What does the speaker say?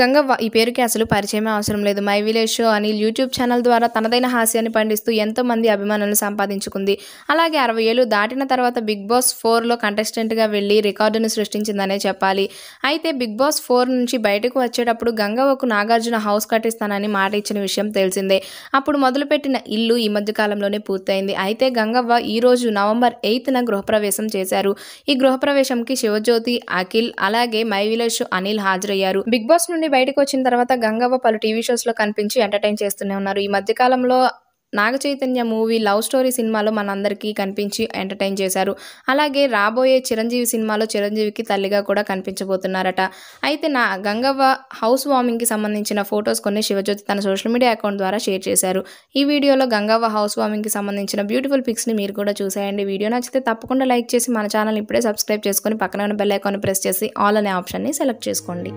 గంగవ్వ ఈ పేరుకి అసలు పరిచయమే అవసరం లేదు my village show Anil YouTube channel ద్వారా తనదైన హాస్యాన్ని పండిస్తూ ఎంతో మంది అభిమానులను సంపాదించుకుంది అలాగే అరవై ఏళ్ళు దాటిన తర్వాత బిగ్ బాస్ ఫోర్లో కంటెస్టెంట్గా వెళ్ళి రికార్డును సృష్టించిందనే చెప్పాలి అయితే బిగ్ బాస్ ఫోర్ నుంచి బయటకు వచ్చేటప్పుడు గంగవ్వకు నాగార్జున హౌస్ కట్టిస్తానని మాట ఇచ్చిన విషయం తెలిసిందే అప్పుడు మొదలుపెట్టిన ఇల్లు ఈ మధ్యకాలంలోనే పూర్తయింది అయితే గంగవ్వ ఈరోజు నవంబర్ ఎయిత్న గృహప్రవేశం చేశారు ఈ గృహప్రవేశంకి శివజ్యోతి అఖిల్ అలాగే మై విలేజ్ షో అనిల్ హాజరయ్యారు బిగ్ బాస్ నుండి నుండి బయటకు వచ్చిన తర్వాత గంగవ్వ పలు టీవీ లో కనిపించి ఎంటర్టైన్ చేస్తూనే ఉన్నారు ఈ మధ్యకాలంలో Naga Chaitanya movie love story సినిమాలో మనందరికీ కనిపించి ఎంటర్టైన్ చేశారు అలాగే రాబోయే చిరంజీవి సినిమాలో చిరంజీవికి తల్లిగా కూడా కనిపించబోతున్నారట అయితే నా గంగవ్వ హౌస్ వార్మింగ్కి సంబంధించిన ఫొటోస్ కొన్ని శివజ్యోతి తన సోషల్ మీడియా అకౌంట్ ద్వారా షేర్ చేశారు ఈ వీడియోలో గంగవ్వ హౌస్ వార్మింగ్కి సంబంధించిన బ్యూటిఫుల్ పిక్స్ని మీరు కూడా చూసేయండి వీడియో నచ్చితే తప్పకుండా లైక్ చేసి మన ఛానల్ ఇప్పుడే సబ్స్క్రైబ్ చేసుకొని పక్కన ఉన్న బెల్ ఐకాన్ ప్రెస్ చేసి ఆల్ అనే ఆప్షన్ని సెలెక్ట్ చేసుకోండి